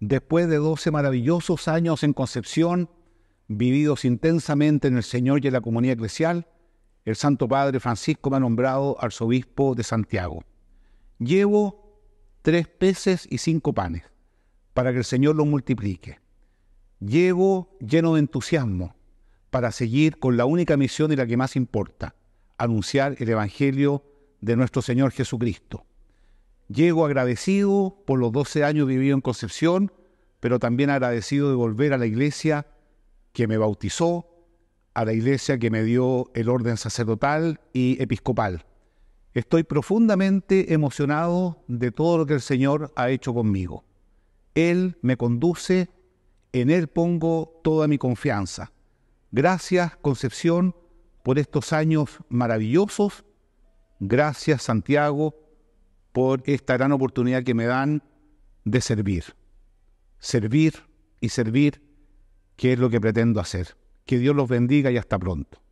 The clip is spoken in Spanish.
después de 12 maravillosos años en Concepción, vividos intensamente en el Señor y en la comunidad eclesial, el Santo Padre Francisco me ha nombrado arzobispo de Santiago. Llevo tres peces y cinco panes para que el Señor los multiplique. Llevo lleno de entusiasmo para seguir con la única misión y la que más importa, anunciar el Evangelio de nuestro Señor Jesucristo. Llego agradecido por los 12 años vivido en Concepción, pero también agradecido de volver a la iglesia que me bautizó, a la iglesia que me dio el orden sacerdotal y episcopal. Estoy profundamente emocionado de todo lo que el Señor ha hecho conmigo. Él me conduce, en Él pongo toda mi confianza. Gracias, Concepción, por estos años maravillosos. Gracias, Santiago, por esta gran oportunidad que me dan de servir. Servir y servir, que es lo que pretendo hacer. Que Dios los bendiga y hasta pronto.